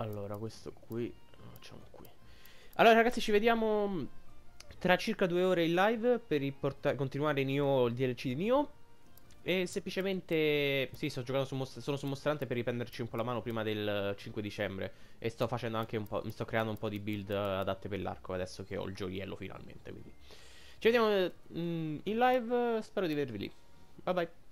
Allora, questo qui lo facciamo qui. Allora, ragazzi, ci vediamo mm, tra circa due ore in live per continuare Nioh, il DLC di Nioh. E semplicemente, sì, sto giocando su sono su mostrante per riprenderci un po' la mano prima del 5 eh, dicembre. E sto facendo anche un po', mi sto creando un po' di build eh, adatte per l'arco adesso che ho il gioiello finalmente, quindi. Ci vediamo mm, in live, spero di vedervi lì. Bye bye.